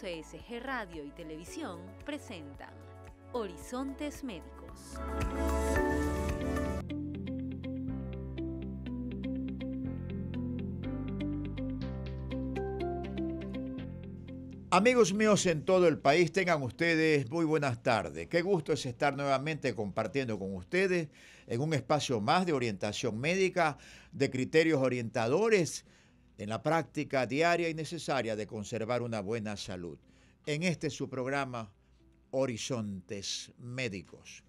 CSG Radio y Televisión presentan Horizontes Médicos. Amigos míos en todo el país, tengan ustedes muy buenas tardes. Qué gusto es estar nuevamente compartiendo con ustedes en un espacio más de orientación médica, de criterios orientadores en la práctica diaria y necesaria de conservar una buena salud. En este su programa Horizontes Médicos.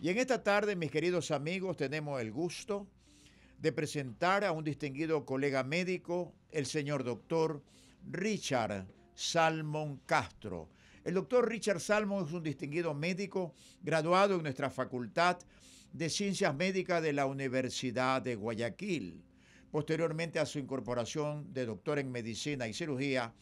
Y en esta tarde, mis queridos amigos, tenemos el gusto de presentar a un distinguido colega médico, el señor doctor Richard Salmon Castro. El doctor Richard Salmon es un distinguido médico graduado en nuestra Facultad de Ciencias Médicas de la Universidad de Guayaquil posteriormente a su incorporación de doctor en medicina y cirugía,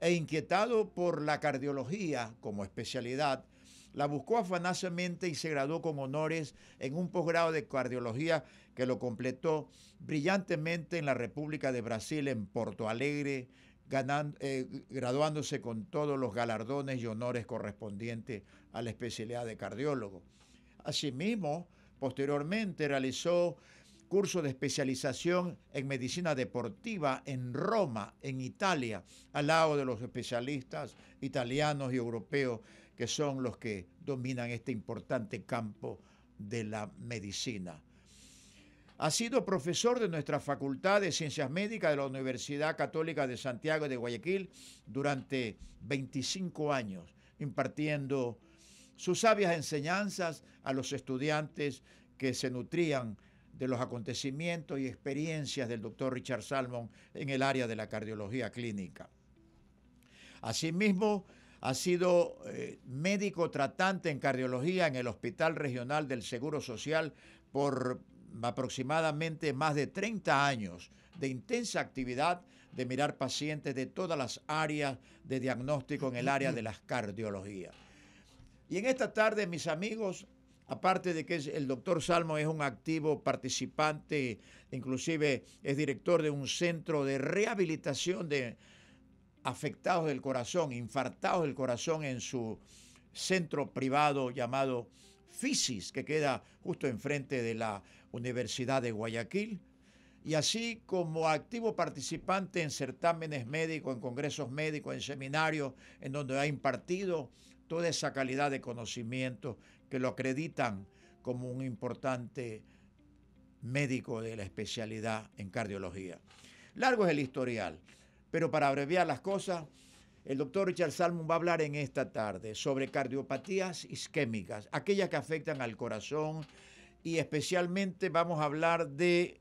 e inquietado por la cardiología como especialidad, la buscó afanosamente y se graduó con honores en un posgrado de cardiología que lo completó brillantemente en la República de Brasil, en Porto Alegre, eh, graduándose con todos los galardones y honores correspondientes a la especialidad de cardiólogo. Asimismo, posteriormente realizó curso de especialización en medicina deportiva en Roma, en Italia, al lado de los especialistas italianos y europeos que son los que dominan este importante campo de la medicina. Ha sido profesor de nuestra Facultad de Ciencias Médicas de la Universidad Católica de Santiago de Guayaquil durante 25 años, impartiendo sus sabias enseñanzas a los estudiantes que se nutrían de los acontecimientos y experiencias del doctor Richard Salmon en el área de la cardiología clínica. Asimismo, ha sido eh, médico tratante en cardiología en el Hospital Regional del Seguro Social por aproximadamente más de 30 años de intensa actividad de mirar pacientes de todas las áreas de diagnóstico en el área de las cardiologías. Y en esta tarde, mis amigos, aparte de que el doctor Salmo es un activo participante, inclusive es director de un centro de rehabilitación de afectados del corazón, infartados del corazón en su centro privado llamado FISIS, que queda justo enfrente de la Universidad de Guayaquil, y así como activo participante en certámenes médicos, en congresos médicos, en seminarios, en donde ha impartido toda esa calidad de conocimiento que lo acreditan como un importante médico de la especialidad en cardiología. Largo es el historial, pero para abreviar las cosas, el doctor Richard Salmon va a hablar en esta tarde sobre cardiopatías isquémicas, aquellas que afectan al corazón y especialmente vamos a hablar de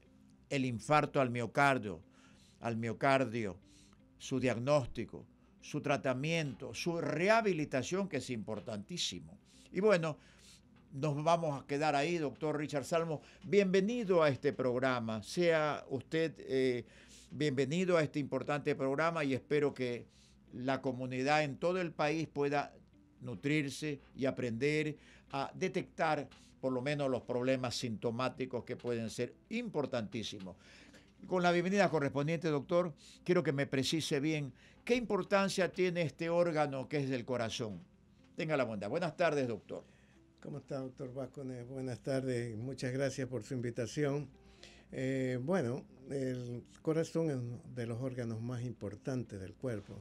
el infarto al miocardio, al miocardio, su diagnóstico, su tratamiento, su rehabilitación, que es importantísimo. Y bueno, nos vamos a quedar ahí, doctor Richard Salmo. Bienvenido a este programa. Sea usted eh, bienvenido a este importante programa y espero que la comunidad en todo el país pueda nutrirse y aprender a detectar por lo menos los problemas sintomáticos que pueden ser importantísimos. Con la bienvenida correspondiente, doctor, quiero que me precise bien qué importancia tiene este órgano que es del corazón. Tenga la bondad. Buenas tardes, doctor. ¿Cómo está, doctor Vázquez? Buenas tardes. Muchas gracias por su invitación. Eh, bueno, el corazón es uno de los órganos más importantes del cuerpo.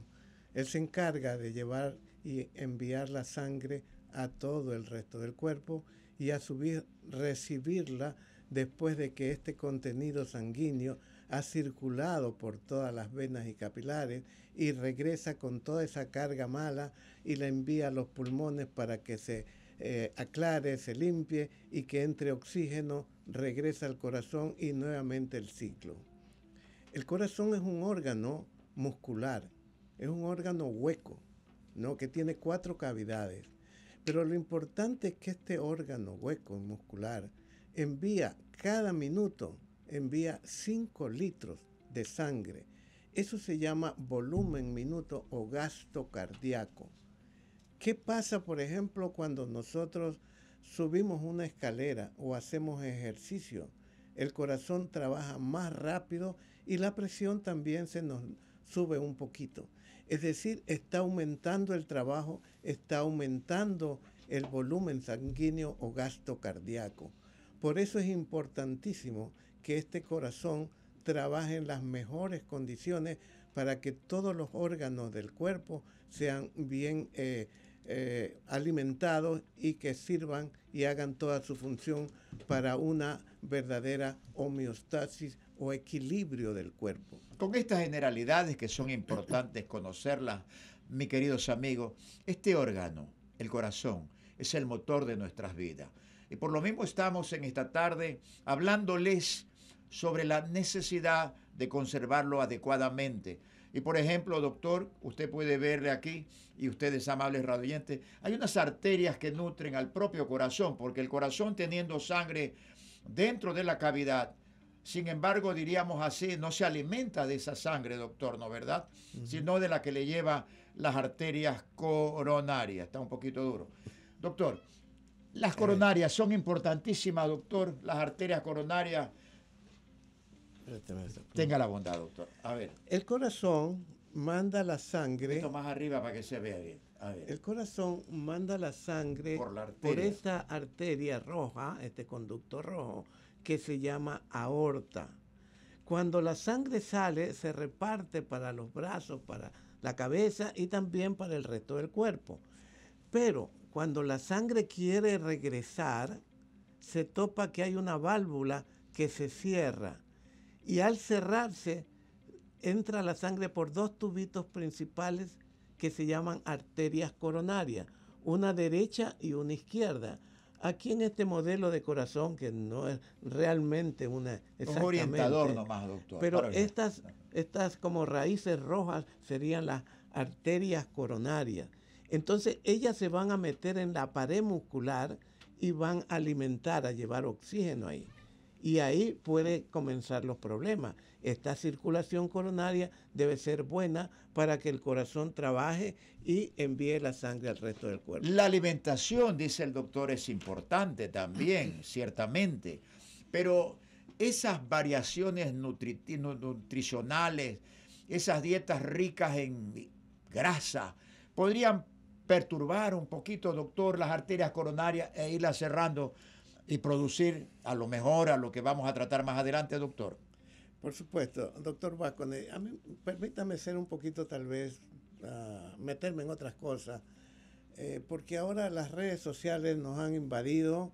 Él se encarga de llevar y enviar la sangre a todo el resto del cuerpo y a subir, recibirla después de que este contenido sanguíneo ha circulado por todas las venas y capilares y regresa con toda esa carga mala y la envía a los pulmones para que se eh, aclare, se limpie y que entre oxígeno, regresa al corazón y nuevamente el ciclo. El corazón es un órgano muscular, es un órgano hueco, ¿no? que tiene cuatro cavidades. Pero lo importante es que este órgano hueco muscular envía cada minuto envía 5 litros de sangre. Eso se llama volumen minuto o gasto cardíaco. ¿Qué pasa, por ejemplo, cuando nosotros subimos una escalera o hacemos ejercicio? El corazón trabaja más rápido y la presión también se nos sube un poquito. Es decir, está aumentando el trabajo, está aumentando el volumen sanguíneo o gasto cardíaco. Por eso es importantísimo que este corazón trabaje en las mejores condiciones para que todos los órganos del cuerpo sean bien eh, eh, alimentados y que sirvan y hagan toda su función para una verdadera homeostasis o equilibrio del cuerpo. Con estas generalidades que son importantes conocerlas, mis queridos amigos, este órgano, el corazón, es el motor de nuestras vidas. Y por lo mismo estamos en esta tarde hablándoles sobre la necesidad de conservarlo adecuadamente. Y por ejemplo, doctor, usted puede verle aquí, y ustedes amables radiantes hay unas arterias que nutren al propio corazón, porque el corazón teniendo sangre dentro de la cavidad, sin embargo, diríamos así, no se alimenta de esa sangre, doctor, ¿no verdad? Sino de la que le lleva las arterias coronarias. Está un poquito duro. Doctor, las eh. coronarias son importantísimas, doctor, las arterias coronarias este Tenga la bondad, doctor. A ver. El corazón manda la sangre. Esto más arriba para que se vea bien. El corazón manda la sangre por, por esta arteria roja, este conducto rojo, que se llama aorta. Cuando la sangre sale, se reparte para los brazos, para la cabeza y también para el resto del cuerpo. Pero cuando la sangre quiere regresar, se topa que hay una válvula que se cierra y al cerrarse entra la sangre por dos tubitos principales que se llaman arterias coronarias, una derecha y una izquierda. Aquí en este modelo de corazón, que no es realmente una... Un orientador nomás, doctor. Pero estas, estas como raíces rojas serían las arterias coronarias. Entonces ellas se van a meter en la pared muscular y van a alimentar, a llevar oxígeno ahí y ahí pueden comenzar los problemas. Esta circulación coronaria debe ser buena para que el corazón trabaje y envíe la sangre al resto del cuerpo. La alimentación, dice el doctor, es importante también, ciertamente, pero esas variaciones nutricionales, esas dietas ricas en grasa, podrían perturbar un poquito, doctor, las arterias coronarias e irlas cerrando y producir a lo mejor a lo que vamos a tratar más adelante, doctor. Por supuesto, doctor Vázquez, permítame ser un poquito tal vez, ah, meterme en otras cosas, eh, porque ahora las redes sociales nos han invadido,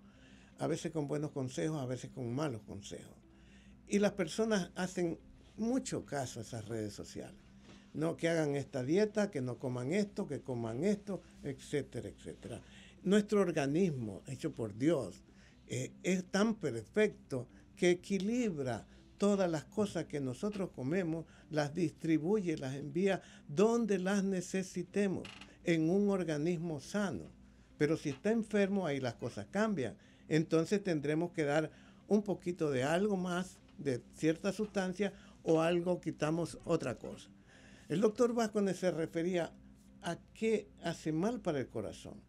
a veces con buenos consejos, a veces con malos consejos. Y las personas hacen mucho caso a esas redes sociales. No, que hagan esta dieta, que no coman esto, que coman esto, etcétera, etcétera. Nuestro organismo, hecho por Dios, eh, es tan perfecto que equilibra todas las cosas que nosotros comemos, las distribuye, las envía donde las necesitemos, en un organismo sano. Pero si está enfermo, ahí las cosas cambian. Entonces tendremos que dar un poquito de algo más, de cierta sustancia, o algo quitamos otra cosa. El doctor Vázquez se refería a qué hace mal para el corazón.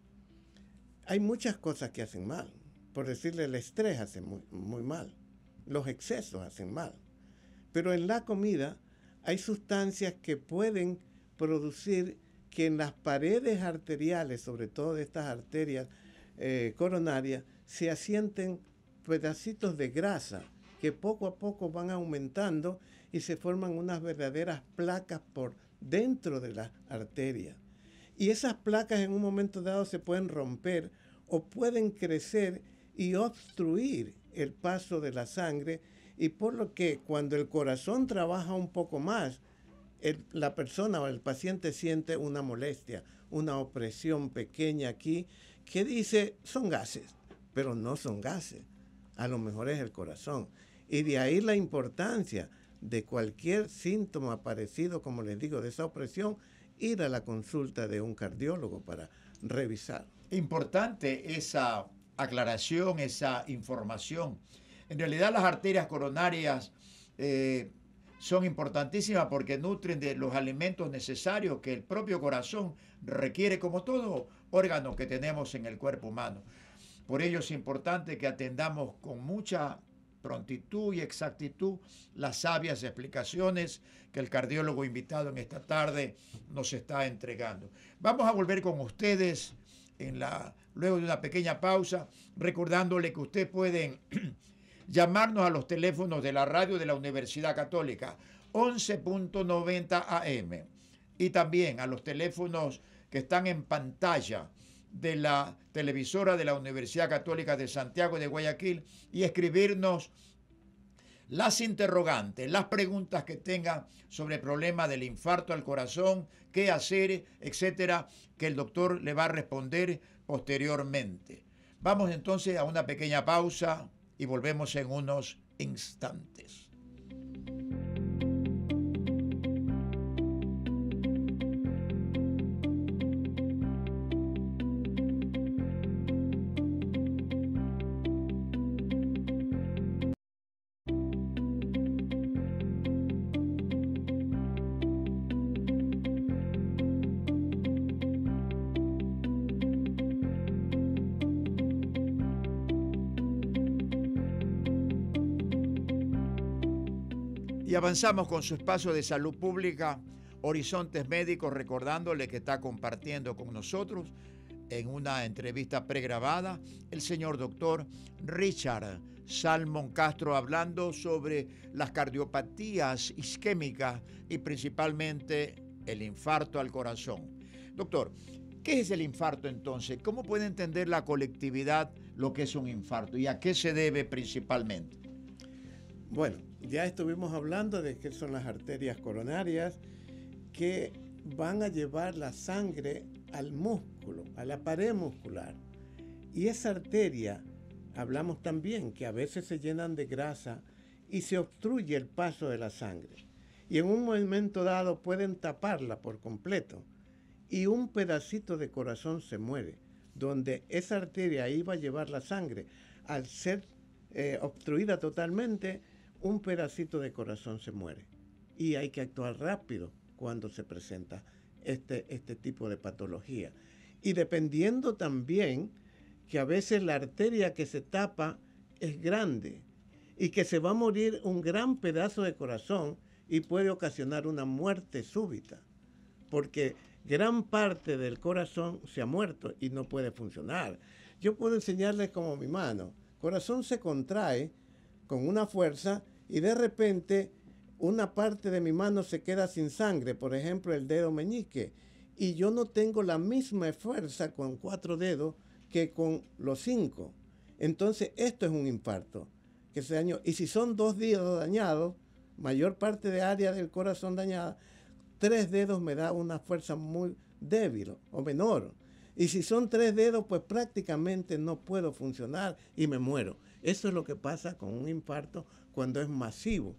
Hay muchas cosas que hacen mal por decirle, el estrés hace muy, mal, los excesos hacen mal. Pero en la comida hay sustancias que pueden producir que en las paredes arteriales, sobre todo de estas arterias eh, coronarias, se asienten pedacitos de grasa que poco a poco van aumentando y se forman unas verdaderas placas por dentro de las arterias. Y esas placas en un momento dado se pueden romper o pueden crecer y obstruir el paso de la sangre y por lo que cuando el corazón trabaja un poco más, la persona o el paciente siente una molestia, una opresión pequeña aquí que dice son gases, pero no son gases, a lo mejor es el corazón. Y de ahí la importancia de cualquier síntoma parecido, como les digo, de esa opresión, ir a la consulta de un cardiólogo para revisar. Importante esa aclaración, esa información. En realidad las arterias coronarias eh, son importantísimas porque nutren de los alimentos necesarios que el propio corazón requiere como todo órgano que tenemos en el cuerpo humano. Por ello es importante que atendamos con mucha prontitud y exactitud las sabias explicaciones que el cardiólogo invitado en esta tarde nos está entregando. Vamos a volver con ustedes luego de una pequeña pausa, recordándole que usted pueden llamarnos a los teléfonos de la radio de la Universidad Católica, 11.90 AM, y también a los teléfonos que están en pantalla de la televisora de la Universidad Católica de Santiago de Guayaquil y escribirnos las interrogantes, las preguntas que tenga sobre el problema del infarto al corazón, qué hacer, etcétera, que el doctor le va a responder posteriormente. Vamos entonces a una pequeña pausa y volvemos en unos instantes. Y avanzamos con su espacio de salud pública, Horizontes Médicos, recordándole que está compartiendo con nosotros en una entrevista pregrabada el señor doctor Richard Salmon Castro hablando sobre las cardiopatías isquémicas y principalmente el infarto al corazón. Doctor, ¿qué es el infarto entonces? ¿Cómo puede entender la colectividad lo que es un infarto y a qué se debe principalmente? Bueno, ya estuvimos hablando de qué son las arterias coronarias que van a llevar la sangre al músculo, a la pared muscular. Y esa arteria, hablamos también que a veces se llenan de grasa y se obstruye el paso de la sangre. Y en un momento dado pueden taparla por completo. Y un pedacito de corazón se muere, donde esa arteria iba a llevar la sangre. Al ser eh, obstruida totalmente, un pedacito de corazón se muere y hay que actuar rápido cuando se presenta este, este tipo de patología. Y dependiendo también que a veces la arteria que se tapa es grande y que se va a morir un gran pedazo de corazón y puede ocasionar una muerte súbita, porque gran parte del corazón se ha muerto y no puede funcionar. Yo puedo enseñarles como mi mano. Corazón se contrae con una fuerza y de repente una parte de mi mano se queda sin sangre, por ejemplo el dedo meñique, y yo no tengo la misma fuerza con cuatro dedos que con los cinco. Entonces esto es un infarto que se dañó. Y si son dos dedos dañados, mayor parte de área del corazón dañada, tres dedos me da una fuerza muy débil o menor. Y si son tres dedos, pues prácticamente no puedo funcionar y me muero. Eso es lo que pasa con un infarto cuando es masivo.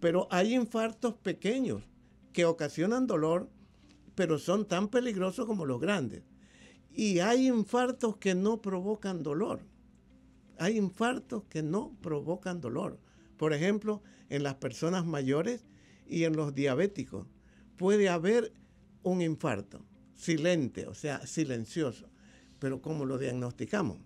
Pero hay infartos pequeños que ocasionan dolor, pero son tan peligrosos como los grandes. Y hay infartos que no provocan dolor. Hay infartos que no provocan dolor. Por ejemplo, en las personas mayores y en los diabéticos puede haber un infarto silente, o sea, silencioso. Pero ¿cómo lo diagnosticamos?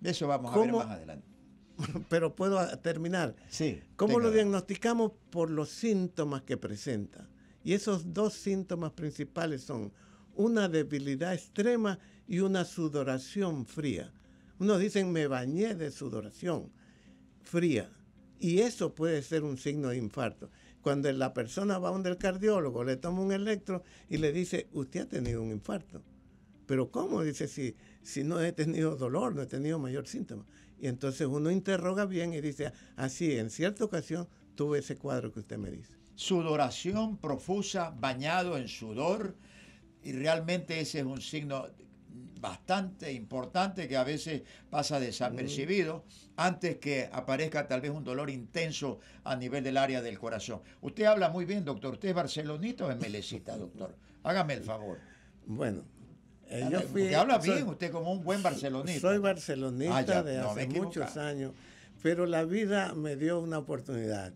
De eso vamos a ver más adelante. pero puedo ah, terminar. Sí. ¿Cómo lo diagnosticamos? Por los síntomas que presenta. Y esos dos síntomas principales son una debilidad extrema y una sudoración fría. Unos dicen me bañé de sudoración fría. Y eso puede ser un signo de infarto. Cuando la persona va donde el cardiólogo, le toma un electro y le dice, usted ha tenido un infarto. Pero ¿cómo? Dice, si, si no he tenido dolor, no he tenido mayor síntoma. Y entonces uno interroga bien y dice, así, en cierta ocasión tuve ese cuadro que usted me dice. Sudoración profusa, bañado en sudor, y realmente ese es un signo bastante importante que a veces pasa desapercibido mm. antes que aparezca tal vez un dolor intenso a nivel del área del corazón. Usted habla muy bien, doctor. ¿Usted es barcelonito o es melecita, doctor? Hágame el favor. Bueno, y habla bien usted como un buen barcelonista. Soy barcelonista ah, de hace muchos años, pero la vida me dio una oportunidad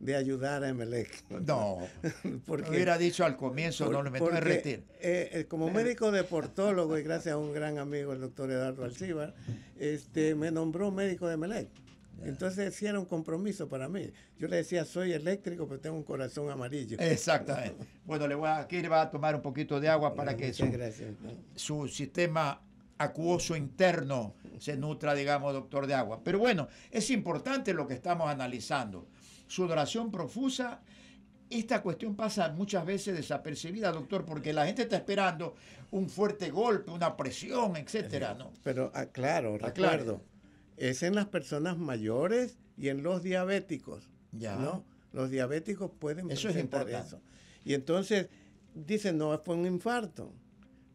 de ayudar a Emelec. No, porque, hubiera dicho al comienzo, no le me eh, eh, como médico deportólogo, y gracias a un gran amigo, el doctor Eduardo Alcibar este, me nombró médico de Emelec. Entonces sí era un compromiso para mí. Yo le decía, soy eléctrico, pero tengo un corazón amarillo. Exactamente. bueno, le voy a, aquí le va a tomar un poquito de agua para que su, sistema acuoso interno se nutra, digamos, doctor de agua. Pero bueno, es importante lo que estamos analizando. Su Sudoración profusa esta cuestión pasa muchas veces desapercibida, doctor, porque la gente está esperando un fuerte golpe, una presión, etcétera, ¿no? Pero ah, claro, recuerdo, es en las personas mayores y en los diabéticos. ¿no? Los diabéticos pueden presentar eso. Y entonces dicen, no, fue un infarto.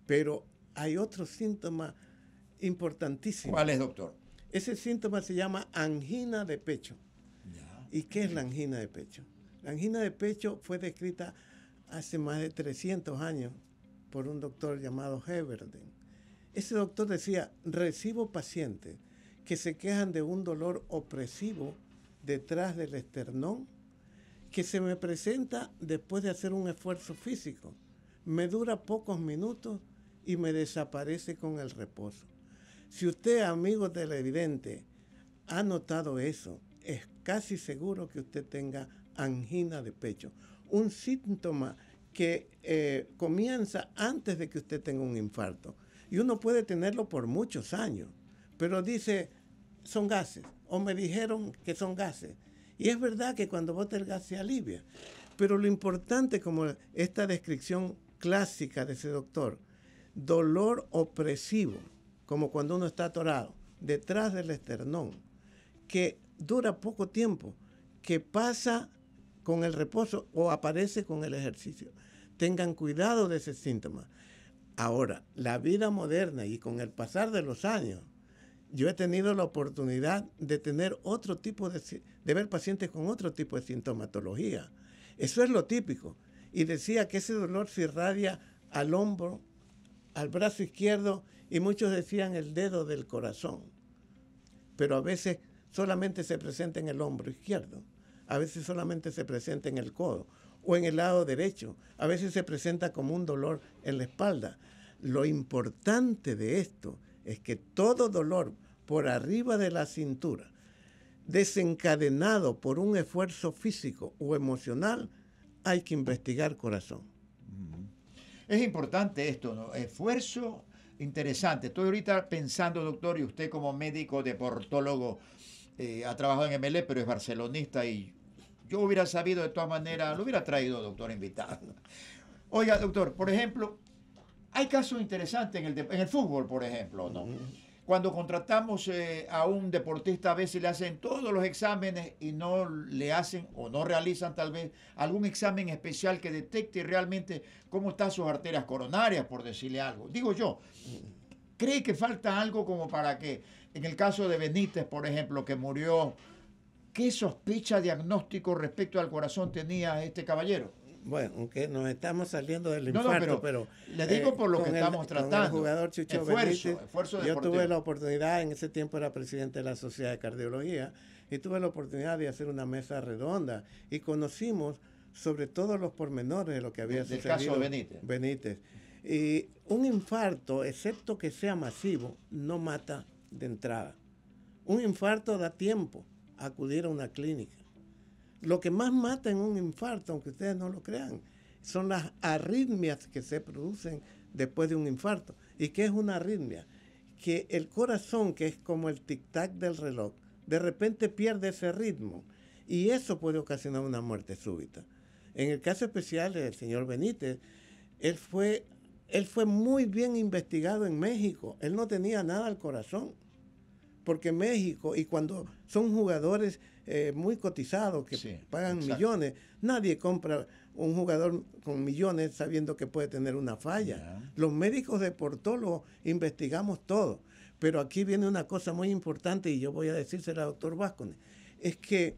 Pero hay otro síntoma importantísimo. ¿Cuál es, doctor? Ese síntoma se llama angina de pecho. ¿Y qué es la angina de pecho? La angina de pecho fue descrita hace más de 300 años por un doctor llamado Heberden. Ese doctor decía, recibo pacientes que se quejan de un dolor opresivo detrás del esternón que se me presenta después de hacer un esfuerzo físico. Me dura pocos minutos y me desaparece con el reposo. Si usted, amigo televidente, ha notado eso, es casi seguro que usted tenga angina de pecho, un síntoma que eh, comienza antes de que usted tenga un infarto. Y uno puede tenerlo por muchos años, pero dice, son gases, o me dijeron que son gases. Y es verdad que cuando bota el gas se alivia, pero lo importante, como esta descripción clásica de ese doctor, dolor opresivo, como cuando uno está atorado, detrás del esternón, que dura poco tiempo, que pasa con el reposo o aparece con el ejercicio. Tengan cuidado de ese síntoma. Ahora, la vida moderna y con el pasar de los años, yo he tenido la oportunidad de tener otro tipo de, ver pacientes con otro tipo de sintomatología. Eso es lo típico. Y decía que ese dolor se irradia al hombro, al brazo izquierdo y muchos decían el dedo del corazón. Pero a veces solamente se presenta en el hombro izquierdo, a veces solamente se presenta en el codo o en el lado derecho, a veces se presenta como un dolor en la espalda. Lo importante de esto es que todo dolor, por arriba de la cintura, desencadenado por un esfuerzo físico o emocional, hay que investigar corazón. Es importante esto, ¿no? Esfuerzo interesante. Estoy ahorita pensando, doctor, y usted como médico deportólogo eh, ha trabajado en MLE, pero es barcelonista y yo hubiera sabido de todas maneras, lo hubiera traído, doctor, invitado. Oiga, doctor, por ejemplo, hay casos interesantes en el, fútbol, por ejemplo, ¿no? Cuando contratamos eh, a un deportista, a veces le hacen todos los exámenes y no le hacen o no realizan tal vez algún examen especial que detecte realmente cómo están sus arterias coronarias, por decirle algo. Digo yo, ¿cree que falta algo como para que, en el caso de Benítez, por ejemplo, que murió, qué sospecha diagnóstico respecto al corazón tenía este caballero? Bueno, aunque nos estamos saliendo del infarto, pero, le digo por lo eh, que estamos tratando. el jugador Chucho Benítez, yo tuve la oportunidad, en ese tiempo era presidente de la Sociedad de Cardiología, y tuve la oportunidad de hacer una mesa redonda y conocimos sobre todo los pormenores de lo que había Del sucedido. caso Benítez. Benítez. Y un infarto, excepto que sea masivo, no mata de entrada. Un infarto da tiempo a acudir a una clínica. Lo que más mata en un infarto, aunque ustedes no lo crean, son las arritmias que se producen después de un infarto. ¿Y qué es una arritmia? Que el corazón, que es como el tic-tac del reloj, de repente pierde ese ritmo y eso puede ocasionar una muerte súbita. En el caso especial del señor Benítez, él fue, él fue muy bien investigado en México. Él no tenía nada al corazón, porque México, y cuando son jugadores eh, muy cotizados que pagan millones. Nadie compra un jugador con millones sabiendo que puede tener una falla. Los médicos deportólogos investigamos todo. Pero aquí viene una cosa muy importante y yo voy a decírsela al doctor Vázquez. Es que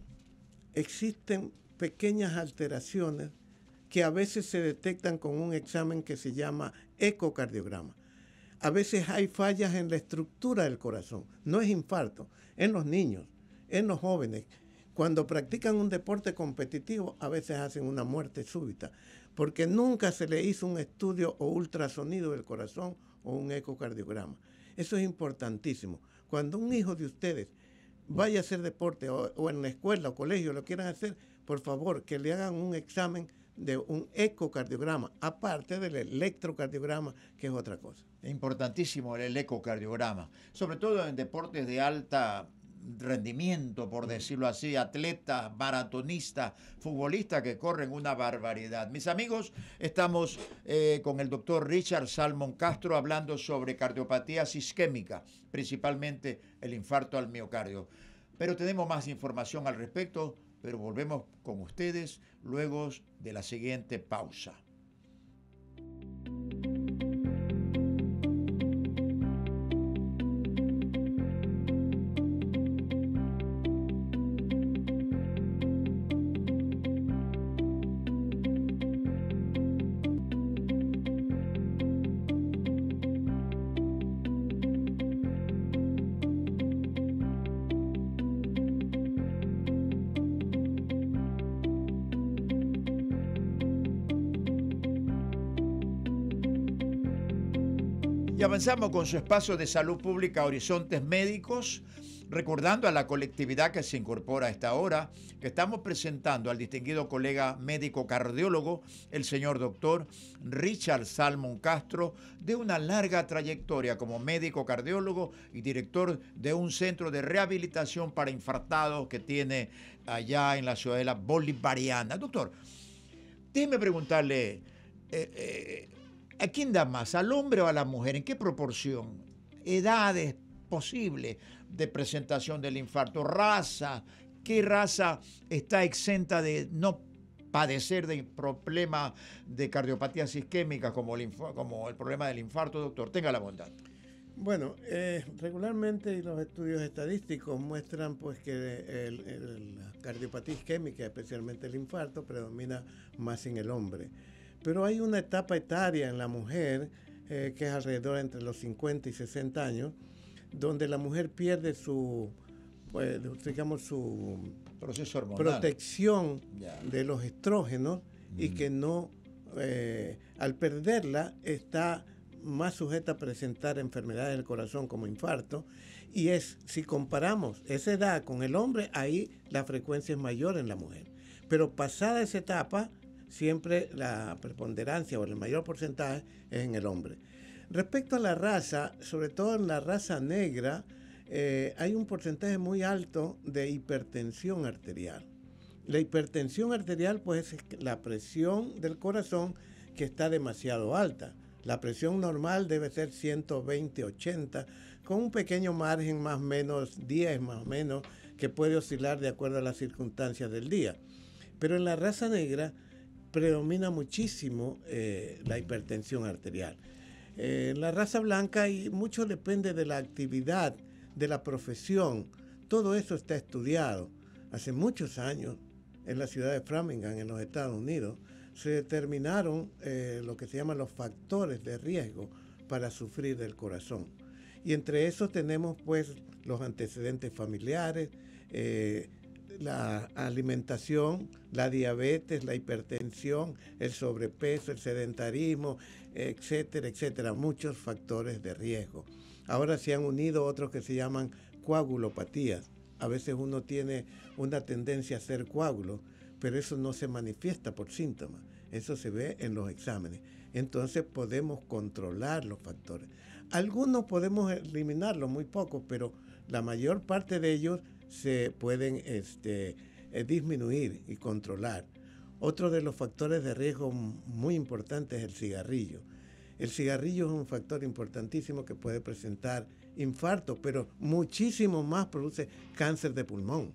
existen pequeñas alteraciones que a veces se detectan con un examen que se llama ecocardiograma. A veces hay fallas en la estructura del corazón, no es infarto, en los niños en los jóvenes. Cuando practican un deporte competitivo, a veces hacen una muerte súbita, porque nunca se le hizo un estudio o ultrasonido del corazón o un ecocardiograma. Eso es importantísimo. Cuando un hijo de ustedes vaya a hacer deporte o, en la escuela o colegio lo quieran hacer, por favor, que le hagan un examen de un ecocardiograma, aparte del electrocardiograma, que es otra cosa. Es Importantísimo el ecocardiograma, sobre todo en deportes de alta rendimiento, por mm. decirlo así, atletas, maratonistas, futbolistas que corren una barbaridad. Mis amigos, estamos eh, con el doctor Richard Salmon Castro hablando sobre cardiopatía sistémica, principalmente el infarto al miocardio. Pero tenemos más información al respecto, pero volvemos con ustedes luego de la siguiente pausa. Y avanzamos con su espacio de salud pública Horizontes Médicos, recordando a la colectividad que se incorpora a esta hora, que estamos presentando al distinguido colega médico cardiólogo, el señor doctor Richard Salmon Castro, de una larga trayectoria como médico cardiólogo y director de un centro de rehabilitación para infartados que tiene allá en la ciudad de la bolivariana. Doctor, déjeme preguntarle... Eh, eh, ¿A quién da más? ¿Al hombre o a la mujer? ¿En qué proporción? Edades posibles de presentación del infarto, raza, qué raza está exenta de no padecer de problemas de cardiopatías isquémicas como el, problema del infarto, doctor. Tenga la bondad. Bueno, eh, regularmente los estudios estadísticos muestran pues que la cardiopatía isquémica, especialmente el infarto, predomina más en el hombre. Pero hay una etapa etaria en la mujer, eh, que es alrededor entre los 50 y 60 años, donde la mujer pierde su, pues, digamos, su Proceso hormonal. protección de los estrógenos y mm. que no, eh, al perderla, está más sujeta a presentar enfermedades del corazón como infarto. Y es, si comparamos esa edad con el hombre, ahí la frecuencia es mayor en la mujer. Pero pasada esa etapa, siempre la preponderancia o el mayor porcentaje es en el hombre. Respecto a la raza, sobre todo en la raza negra, eh, hay un porcentaje muy alto de hipertensión arterial. La hipertensión arterial pues es la presión del corazón que está demasiado alta. La presión normal debe ser 120-80, con un pequeño margen más o menos 10 más o menos, que puede oscilar de acuerdo a las circunstancias del día. Pero en la raza negra predomina muchísimo eh, la hipertensión arterial. Eh, la raza blanca y mucho depende de la actividad, de la profesión. Todo eso está estudiado. Hace muchos años, en la ciudad de Framingham, en los Estados Unidos, se determinaron eh, lo que se llaman los factores de riesgo para sufrir del corazón. Y entre esos tenemos pues los antecedentes familiares, la alimentación, la diabetes, la hipertensión, el sobrepeso, el sedentarismo, etcétera, etcétera, muchos factores de riesgo. Ahora se han unido otros que se llaman coagulopatías. A veces uno tiene una tendencia a ser coágulo, pero eso no se manifiesta por síntomas. Eso se ve en los exámenes. Entonces podemos controlar los factores. Algunos podemos eliminarlos, muy pocos, pero la mayor parte de ellos se pueden este, eh, disminuir y controlar. Otro de los factores de riesgo muy importante es el cigarrillo. El cigarrillo es un factor importantísimo que puede presentar infarto, pero muchísimo más produce cáncer de pulmón.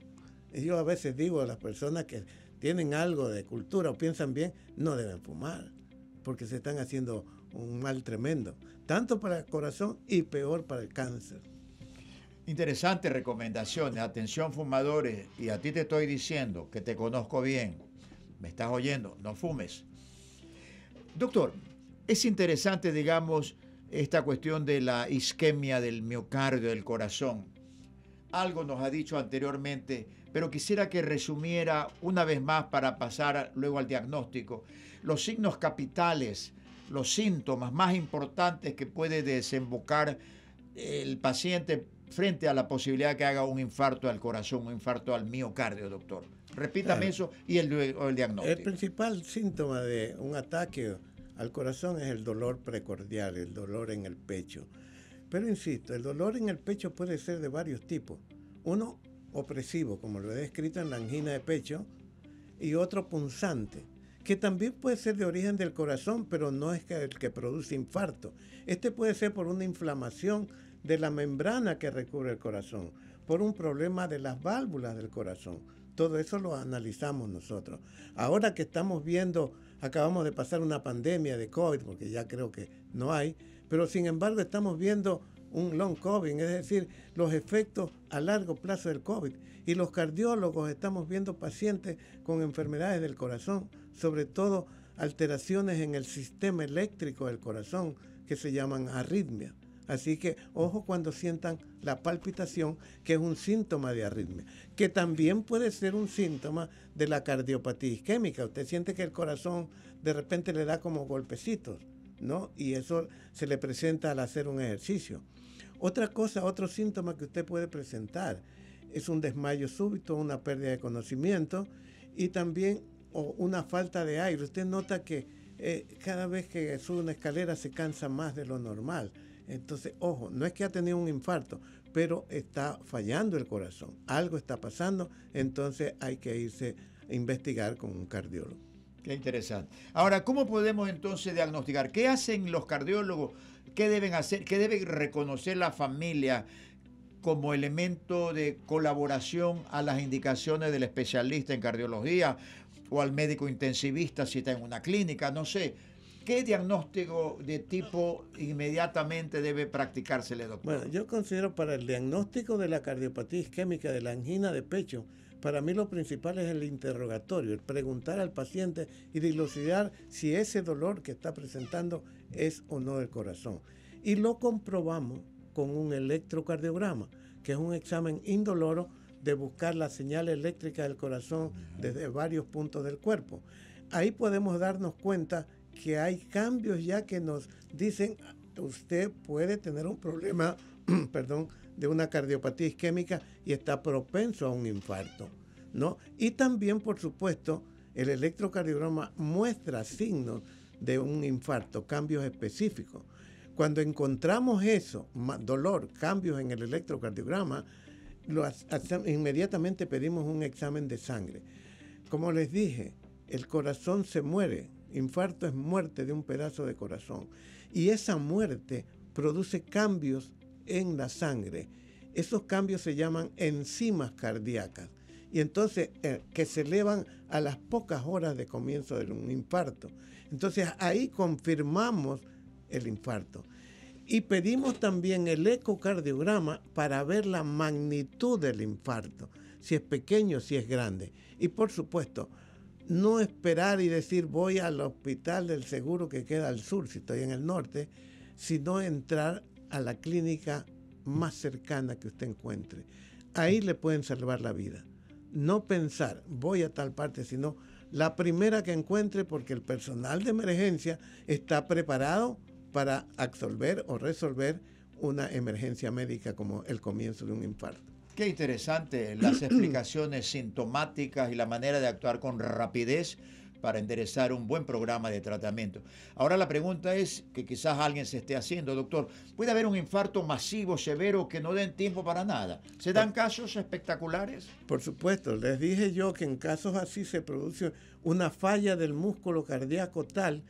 yo a veces digo a las personas que tienen algo de cultura o piensan bien, no deben fumar, porque se están haciendo un mal tremendo, tanto para el corazón y peor para el cáncer. Interesantes recomendaciones. Atención fumadores, y a ti te estoy diciendo que te conozco bien, me estás oyendo, no fumes. Doctor, es interesante, digamos, esta cuestión de la isquemia del miocardio, del corazón. Algo nos ha dicho anteriormente, pero quisiera que resumiera una vez más para pasar luego al diagnóstico. Los signos capitales, los síntomas más importantes que puede desembocar el paciente frente a la posibilidad que haga un infarto al corazón, un infarto al miocardio, doctor. Repítame eso y el, el, diagnóstico. El principal síntoma de un ataque al corazón es el dolor precordial, el dolor en el pecho. Pero insisto, el dolor en el pecho puede ser de varios tipos. Uno opresivo, como lo he descrito en la angina de pecho, y otro punzante, que también puede ser de origen del corazón, pero no es el que produce infarto. Este puede ser por una inflamación de la membrana que recubre el corazón, por un problema de las válvulas del corazón. Todo eso lo analizamos nosotros. Ahora que estamos viendo, acabamos de pasar una pandemia de COVID, porque ya creo que no hay, pero sin embargo estamos viendo un long COVID, es decir, los efectos a largo plazo del COVID. Y los cardiólogos estamos viendo pacientes con enfermedades del corazón, sobre todo alteraciones en el sistema eléctrico del corazón, que se llaman arritmia. Así que ojo cuando sientan la palpitación, que es un síntoma de arritmia, que también puede ser un síntoma de la cardiopatía isquémica. Usted siente que el corazón de repente le da como golpecitos, ¿no? Y eso se le presenta al hacer un ejercicio. Otra cosa, otro síntoma que usted puede presentar es un desmayo súbito, una pérdida de conocimiento y también una falta de aire. Usted nota que eh, cada vez que sube una escalera se cansa más de lo normal entonces, ojo, no es que ha tenido un infarto, pero está fallando el corazón. Algo está pasando, entonces hay que irse a investigar con un cardiólogo. Qué interesante. Ahora, ¿cómo podemos entonces diagnosticar? ¿Qué hacen los cardiólogos? ¿Qué deben hacer? ¿Qué debe reconocer la familia como elemento de colaboración a las indicaciones del especialista en cardiología o al médico intensivista si está en una clínica? No sé. ¿Qué diagnóstico de tipo inmediatamente debe el doctor? Bueno, yo considero para el diagnóstico de la cardiopatía isquémica, de la angina de pecho, para mí lo principal es el interrogatorio, el preguntar al paciente y dilucidar si ese dolor que está presentando es o no del corazón. Y lo comprobamos con un electrocardiograma, que es un examen indoloro de buscar la señal eléctrica del corazón desde varios puntos del cuerpo. Ahí podemos darnos cuenta que hay cambios ya que nos dicen usted puede tener un problema, perdón, de una cardiopatía isquémica y está propenso a un infarto, ¿no? Y también, por supuesto, el electrocardiograma muestra signos de un infarto, cambios específicos. Cuando encontramos eso, dolor, cambios en el electrocardiograma, lo inmediatamente pedimos un examen de sangre. Como les dije, el corazón se muere Infarto es muerte de un pedazo de corazón. Y esa muerte produce cambios en la sangre. Esos cambios se llaman enzimas cardíacas. Y entonces, eh, que se elevan a las pocas horas de comienzo de un infarto. Entonces, ahí confirmamos el infarto. Y pedimos también el ecocardiograma para ver la magnitud del infarto, si es pequeño, si es grande. Y por supuesto, no esperar y decir voy al hospital del seguro que queda al sur, si estoy en el norte, sino entrar a la clínica más cercana que usted encuentre. Ahí le pueden salvar la vida. No pensar voy a tal parte, sino la primera que encuentre porque el personal de emergencia está preparado para absolver o resolver una emergencia médica como el comienzo de un infarto. Qué interesante las explicaciones sintomáticas y la manera de actuar con rapidez para enderezar un buen programa de tratamiento. Ahora la pregunta es que quizás alguien se esté haciendo, doctor, ¿puede haber un infarto masivo, severo, que no den tiempo para nada? ¿Se dan casos espectaculares? Por supuesto, les dije yo que en casos así se produce una falla del músculo cardíaco tal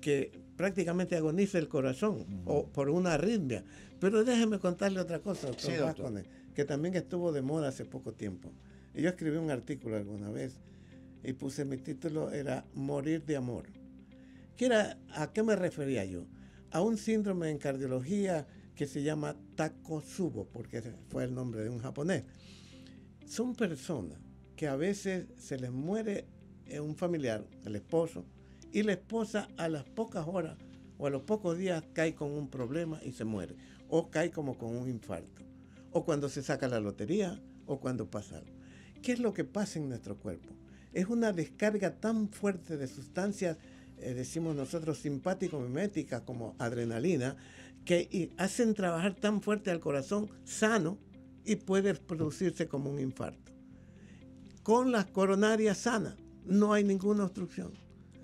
que prácticamente agoniza el corazón o por una arritmia. Pero déjeme contarle otra cosa, doctor, sí, doctor que también estuvo de moda hace poco tiempo. Y yo escribí un artículo alguna vez y puse mi título era Morir de amor. era, ¿A qué me refería yo? A un síndrome en cardiología que se llama Takotsubo, porque fue el nombre de un japonés. Son personas que a veces se les muere eh, un familiar, el esposo, y la esposa a las pocas horas o a los pocos días cae con un problema y se muere, o cae como con un infarto o cuando se saca la lotería, o cuando pasa algo. ¿Qué es lo que pasa en nuestro cuerpo? Es una descarga tan fuerte de sustancias, eh, decimos nosotros, simpático-miméticas como adrenalina, que hacen trabajar tan fuerte al corazón sano y puede producirse como un infarto. Con las coronarias sanas no hay ninguna obstrucción.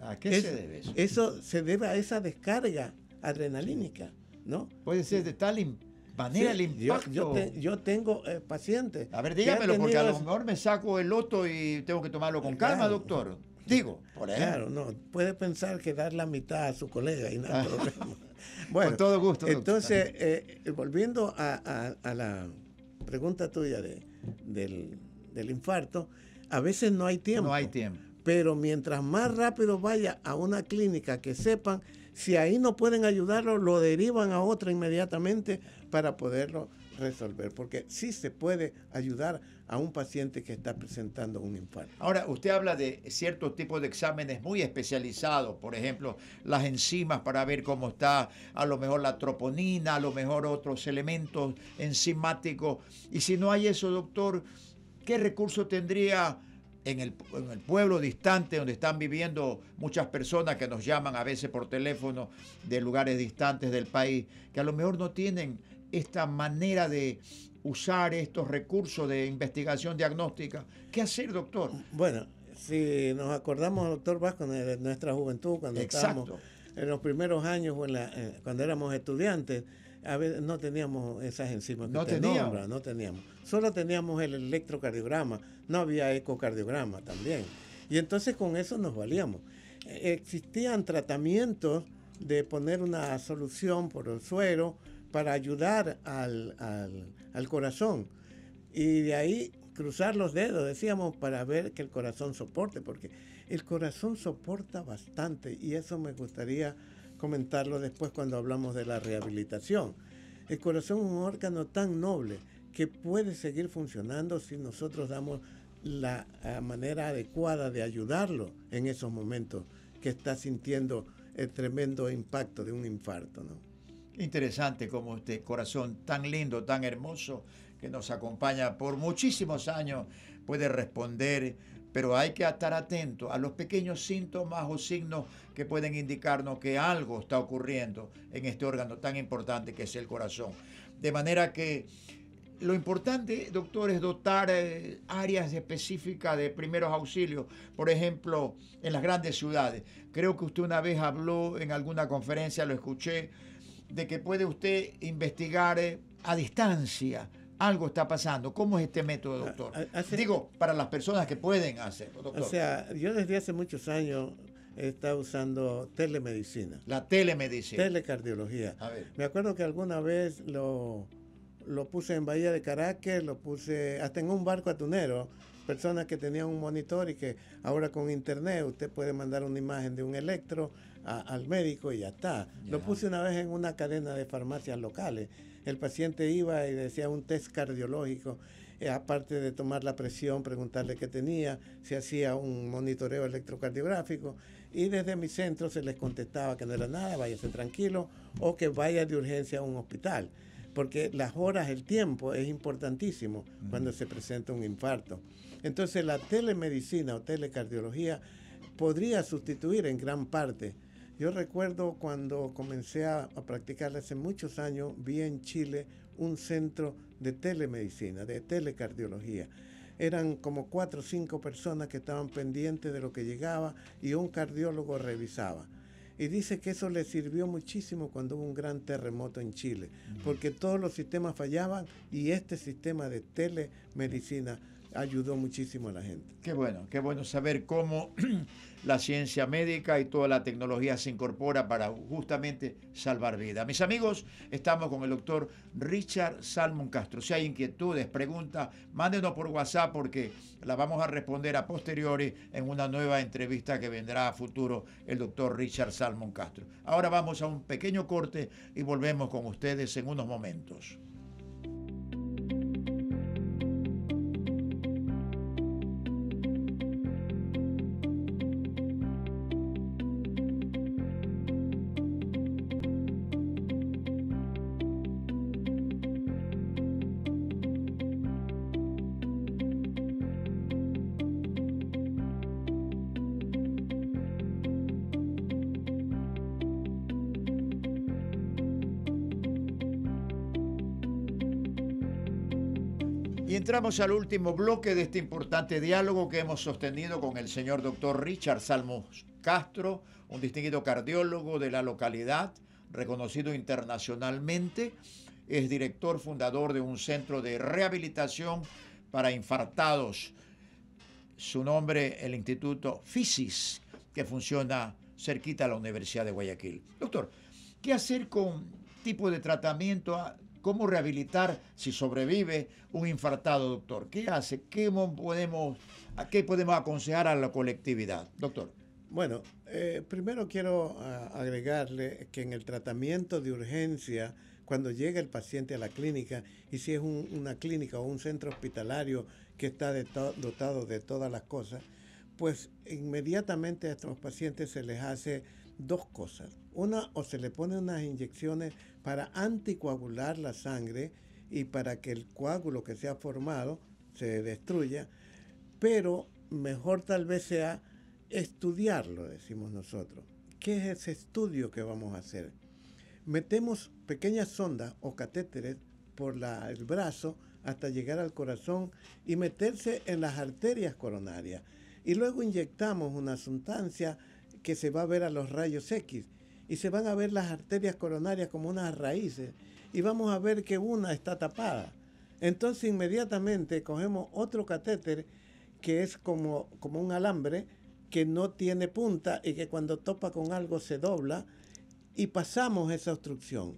¿A qué se debe eso? Eso se debe a esa descarga adrenalínica, ¿no? Puede ser de tal impacto manera el impacto. Yo, tengo eh, pacientes. A ver, dígamelo, porque a lo mejor me saco el loto y tengo que tomarlo con calma, doctor. Digo, por Claro, no, puede pensar que dar la mitad a su colega y nada ah. Bueno, con todo gusto. Entonces, eh, volviendo a, la pregunta tuya del, del infarto, a veces no hay tiempo. No hay tiempo. Pero mientras más rápido vaya a una clínica que sepan, si ahí no pueden ayudarlo, lo derivan a otra inmediatamente para poderlo resolver, porque sí se puede ayudar a un paciente que está presentando un infarto. Ahora, usted habla de ciertos tipos de exámenes muy especializados, por ejemplo, las enzimas para ver cómo está a lo mejor la troponina, a lo mejor otros elementos enzimáticos. Y si no hay eso, doctor, ¿qué recurso tendría? En el, en el, pueblo distante donde están viviendo muchas personas que nos llaman a veces por teléfono de lugares distantes del país, que a lo mejor no tienen esta manera de usar estos recursos de investigación diagnóstica. ¿Qué hacer, doctor? Bueno, si nos acordamos, doctor Vasco, de nuestra juventud, cuando estábamos en los primeros años, eh, cuando éramos estudiantes, a veces no teníamos esas enzimas que no teníamos. no teníamos. Solo teníamos el electrocardiograma, no había ecocardiograma también. Y entonces con eso nos valíamos. E, existían tratamientos de poner una solución por el suero, para ayudar al, corazón. Y de ahí cruzar los dedos, decíamos, para ver que el corazón soporte, porque el corazón soporta bastante y eso me gustaría comentarlo después cuando hablamos de la rehabilitación. El corazón es un órgano tan noble que puede seguir funcionando si nosotros damos la eh, manera adecuada de ayudarlo en esos momentos que está sintiendo el tremendo impacto de un infarto. ¿no? interesante como este corazón tan lindo, tan hermoso, que nos acompaña por muchísimos años, puede responder, pero hay que estar atento a los pequeños síntomas o signos que pueden indicarnos que algo está ocurriendo en este órgano tan importante que es el corazón. De manera que lo importante, doctor, es dotar eh, áreas específicas de primeros auxilios, por ejemplo, en las grandes ciudades. Creo que usted una vez habló en alguna conferencia, lo escuché, de que puede usted investigar eh, a distancia. Algo está pasando. ¿Cómo es este método, ah, doctor? Ah, Digo, para las personas que pueden hacer doctor. O sea, yo desde hace muchos años estado usando telemedicina. La telemedicina. Telecardiología. A ver. Me acuerdo que alguna vez lo, lo puse en Bahía de Caracas, lo puse hasta en un barco atunero. Personas que tenían un monitor y que ahora con internet usted puede mandar una imagen de un electro al médico y ya está. Lo puse una vez en una cadena de farmacias locales. El paciente iba y decía un test cardiológico, eh, aparte de tomar la presión, preguntarle qué tenía, se hacía un monitoreo electrocardiográfico y desde mi centro se les contestaba que no era nada, váyase tranquilo o que vaya de urgencia a un hospital, porque las horas, el tiempo es importantísimo cuando se presenta un infarto. Entonces la telemedicina o telecardiología podría sustituir en gran parte yo recuerdo cuando comencé a, practicar hace muchos años, vi en Chile un centro de telemedicina, de telecardiología. Eran como cuatro o cinco personas que estaban pendientes de lo que llegaba y un cardiólogo revisaba. Y dice que eso le sirvió muchísimo cuando hubo un gran terremoto en Chile, porque todos los sistemas fallaban y este sistema de telemedicina ayudó muchísimo a la gente. Qué bueno, qué bueno saber cómo la ciencia médica y toda la tecnología se incorpora para justamente salvar vidas. Mis amigos, estamos con el doctor Richard Salmon Castro. Si hay inquietudes, preguntas, mándenos por WhatsApp porque la vamos a responder a posteriori en una nueva entrevista que vendrá a futuro el doctor Richard Salmon Castro. Ahora vamos a un pequeño corte y volvemos con ustedes en unos momentos. Vamos al último bloque de este importante diálogo que hemos sostenido con el señor doctor Richard Salmos Castro, un distinguido cardiólogo de la localidad, reconocido internacionalmente. Es director fundador de un centro de rehabilitación para infartados. Su nombre, el Instituto FISIS, que funciona cerquita a la Universidad de Guayaquil. Doctor, ¿qué hacer con tipo de tratamiento ¿Cómo rehabilitar, si sobrevive, un infartado, doctor? ¿Qué hace? ¿Qué podemos, qué podemos aconsejar a la colectividad, doctor? Bueno, eh, primero quiero ah, agregarle que en el tratamiento de urgencia, cuando llega el paciente a la clínica, y si es una clínica o un centro hospitalario que está dotado de todas las cosas, pues inmediatamente a estos pacientes se les hace dos cosas. Una, o se le ponen unas inyecciones para anticoagular la sangre y para que el coágulo que se ha formado se destruya, pero mejor tal vez sea estudiarlo, decimos nosotros. ¿Qué es ese estudio que vamos a hacer? Metemos pequeñas sondas o catéteres por el brazo hasta llegar al corazón y meterse en las arterias coronarias. Y luego inyectamos una sustancia que se va a ver a los rayos X y se van a ver las arterias coronarias como unas raíces y vamos a ver que una está tapada. Entonces inmediatamente cogemos otro catéter que es como, como un alambre que no tiene punta y que cuando topa con algo se dobla y pasamos esa obstrucción.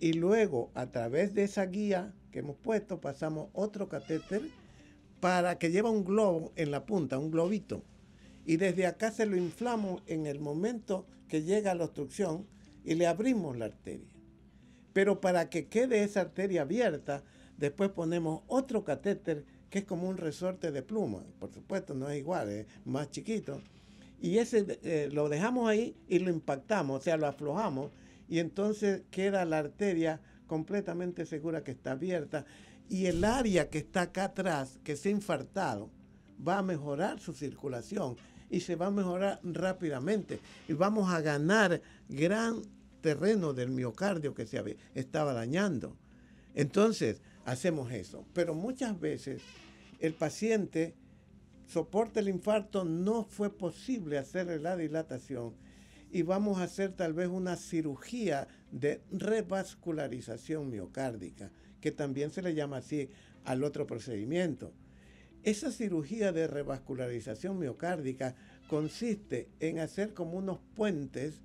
Y luego a través de esa guía que hemos puesto pasamos otro catéter para que lleva un globo en la punta, un globito y desde acá se lo inflamos en el momento que llega la obstrucción y le abrimos la arteria. Pero para que quede esa arteria abierta, después ponemos otro catéter que es como un resorte de pluma, por supuesto no es igual, es más chiquito, y ese eh, lo dejamos ahí y lo impactamos, o sea, lo aflojamos y entonces queda la arteria completamente segura que está abierta y el área que está acá atrás, que se ha infartado, va a mejorar su circulación y se va a mejorar rápidamente. Y vamos a ganar gran terreno del miocardio que se estaba dañando. Entonces, hacemos eso. Pero muchas veces el paciente soporta el infarto, no fue posible hacerle la dilatación y vamos a hacer tal vez una cirugía de revascularización miocárdica, que también se le llama así al otro procedimiento. Esa cirugía de revascularización miocárdica consiste en hacer como unos puentes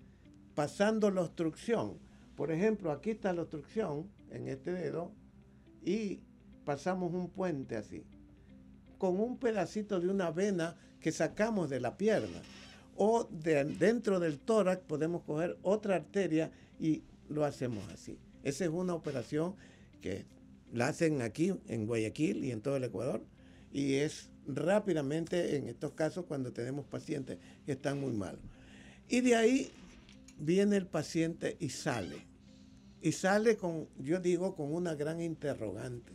pasando la obstrucción. Por ejemplo, aquí está la obstrucción en este dedo y pasamos un puente así, con un pedacito de una vena que sacamos de la pierna. O dentro del tórax podemos coger otra arteria y lo hacemos así. Esa es una operación que la hacen aquí en Guayaquil y en todo el Ecuador y es rápidamente en estos casos cuando tenemos pacientes que están muy malos. Y de ahí viene el paciente y sale. Y sale con, yo digo, con una gran interrogante.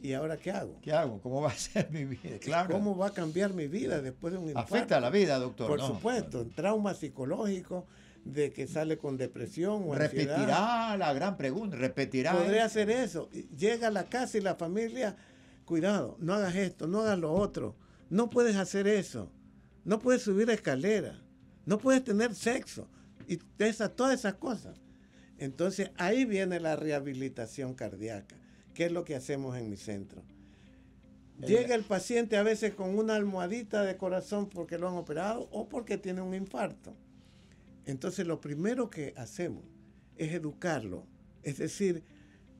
¿Y ahora qué hago? ¿Qué hago? ¿Cómo va a ser mi vida? Claro. ¿Cómo va a cambiar mi vida después de un infarto? Afecta la vida, doctor. Por supuesto, trauma psicológico de que sale con depresión o Repetirá la gran pregunta, repetirá. Podría hacer eso. Llega a la casa y la familia cuidado, no hagas esto, no hagas lo otro, no puedes hacer eso, no puedes subir escalera, no puedes tener sexo, y todas esas cosas. Entonces ahí viene la rehabilitación cardíaca, que es lo que hacemos en mi centro. Llega el paciente a veces con una almohadita de corazón porque lo han operado o porque tiene un infarto. Entonces lo primero que hacemos es educarlo, es decir,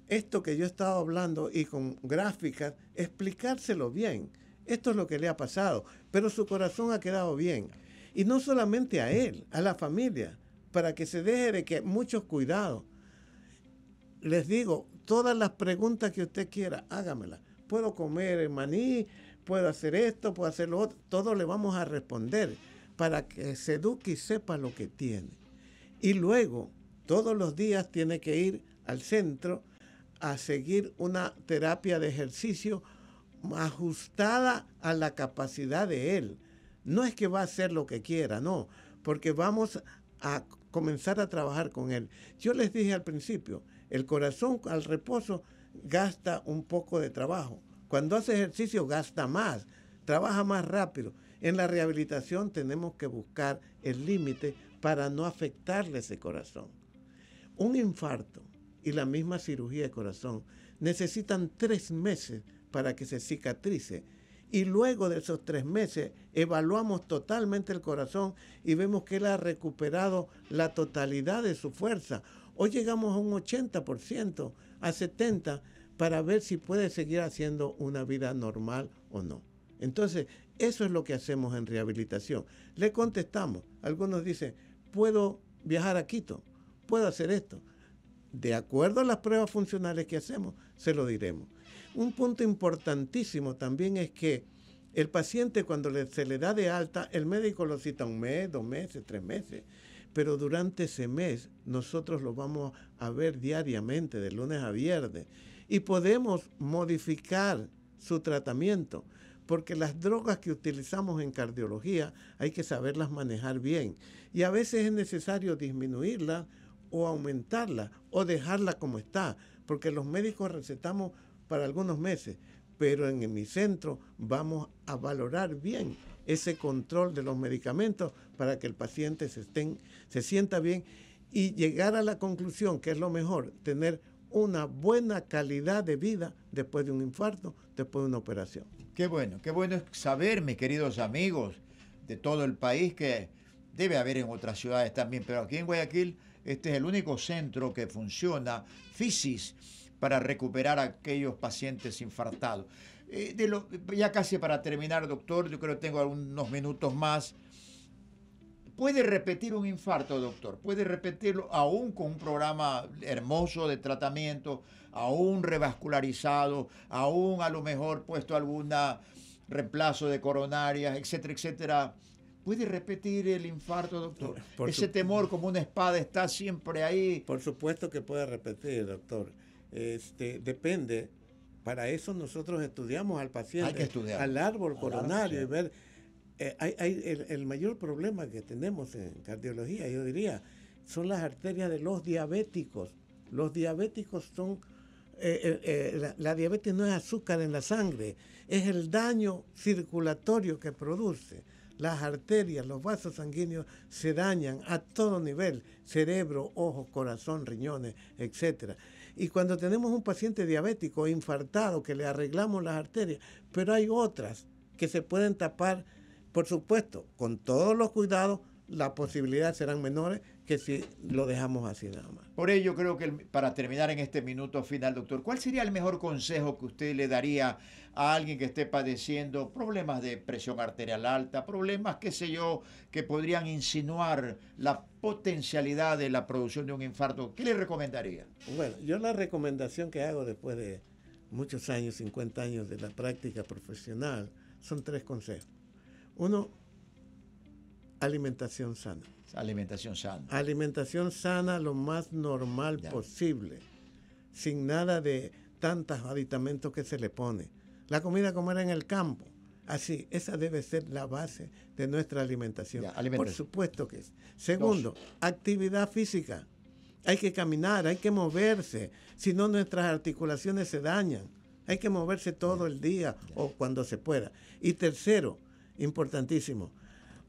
esto que yo he estado hablando y con gráficas, explicárselo bien. Esto es lo que le ha pasado, pero su corazón ha quedado bien. Y no solamente a él, a la familia, para que se deje de que muchos cuidados. Les digo, todas las preguntas que usted quiera, hágamela Puedo comer maní, puedo hacer esto, puedo hacer lo otro. Todo le vamos a responder para que se eduque y sepa lo que tiene. Y luego, todos los días tiene que ir al centro a seguir una terapia de ejercicio ajustada a la capacidad de él. No es que va a hacer lo que quiera, no, porque vamos a comenzar a trabajar con él. Yo les dije al principio, el corazón al reposo gasta un poco de trabajo. Cuando hace ejercicio gasta más, trabaja más rápido. En la rehabilitación tenemos que buscar el límite para no afectarle ese corazón. Un infarto y la misma cirugía de corazón necesitan tres meses para que se cicatrice. Y luego de esos tres meses evaluamos totalmente el corazón y vemos que él ha recuperado la totalidad de su fuerza. Hoy llegamos a un 80%, a 70%, para ver si puede seguir haciendo una vida normal o no. Entonces, eso es lo que hacemos en rehabilitación. Le contestamos. Algunos dicen, puedo viajar a Quito, puedo hacer esto, de acuerdo a las pruebas funcionales que hacemos, se lo diremos. Un punto importantísimo también es que el paciente cuando se le da de alta, el médico lo cita un mes, dos meses, tres meses, pero durante ese mes nosotros lo vamos a ver diariamente, de lunes a viernes, y podemos modificar su tratamiento, porque las drogas que utilizamos en cardiología hay que saberlas manejar bien, y a veces es necesario disminuirlas o aumentarla o dejarla como está, porque los médicos recetamos para algunos meses, pero en mi centro vamos a valorar bien ese control de los medicamentos para que el paciente se, se sienta bien y llegar a la conclusión que es lo mejor, tener una buena calidad de vida después de un infarto, después de una operación. Qué bueno, qué bueno es saber, mis queridos amigos de todo el país, que debe haber en otras ciudades también, pero aquí en Guayaquil este es el único centro que funciona, FISIS, para recuperar a aquellos pacientes infartados. Eh, ya casi para terminar, doctor, yo creo que tengo algunos minutos más. ¿Puede repetir un infarto, doctor? ¿Puede repetirlo aún con un programa hermoso de tratamiento, aún revascularizado, aún a lo mejor puesto algún reemplazo de coronarias, etcétera, etcétera? puede repetir el infarto, doctor. Ese temor como una espada está siempre ahí. Por supuesto que puede repetir, doctor. Este, depende. Para eso nosotros estudiamos al paciente, que al árbol coronario ver. Eh, el, mayor problema que tenemos en cardiología, yo diría, son las arterias de los diabéticos. Los diabéticos son eh, eh, la, diabetes no es azúcar en la sangre, es el daño circulatorio que produce las arterias, los vasos sanguíneos se dañan a todo nivel, cerebro, ojos, corazón, riñones, etc. Y cuando tenemos un paciente diabético infartado que le arreglamos las arterias, pero hay otras que se pueden tapar, por supuesto, con todos los cuidados, las posibilidades serán menores, que si lo dejamos así nada más. Por ello creo que para terminar en este minuto final, doctor, ¿cuál sería el mejor consejo que usted le daría a alguien que esté padeciendo problemas de presión arterial alta, problemas, qué sé yo, que podrían insinuar la potencialidad de la producción de un infarto? ¿Qué le recomendaría? Bueno, yo la recomendación que hago después de muchos años, 50 años de la práctica profesional, son tres consejos. Uno, alimentación sana Alimentación sana. Alimentación sana lo más normal posible, sin nada de tantos aditamentos que se le pone. La comida como era en el campo. Así, esa debe ser la base de nuestra alimentación. Por supuesto que es. Segundo, actividad física. Hay que caminar, hay que moverse, si no nuestras articulaciones se dañan. Hay que moverse todo el día o cuando se pueda. Y tercero, importantísimo,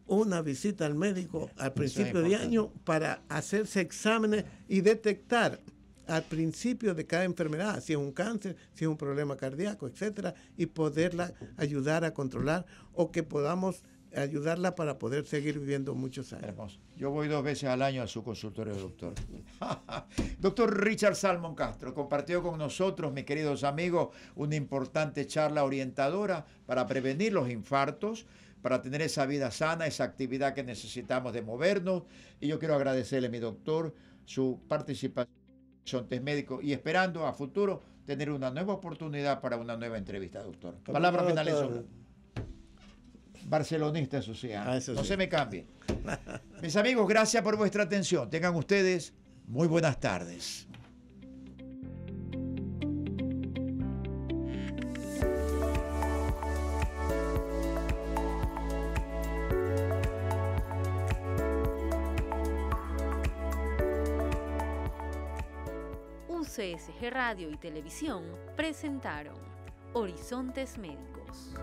una visita al médico al principio de año para hacerse exámenes y detectar al principio de cada enfermedad, si es un cáncer, si es un problema cardíaco, etcétera, y poderla ayudar a controlar o que podamos ayudarla para poder seguir viviendo muchos años. Hermoso. Yo voy dos veces al año a su consultorio, doctor. doctor Richard Salmon Castro compartió con nosotros, mis queridos amigos, una importante charla orientadora para prevenir los infartos para tener esa vida sana, esa actividad que necesitamos de movernos. Y yo quiero agradecerle mi doctor su participación en Médico y esperando a futuro tener una nueva oportunidad para una nueva entrevista, doctor. Palabra final barcelonista ah, eso sí. no se me cambie. Mis amigos, gracias por vuestra atención. Tengan ustedes muy buenas tardes. CSG Radio y Televisión presentaron Horizontes Médicos.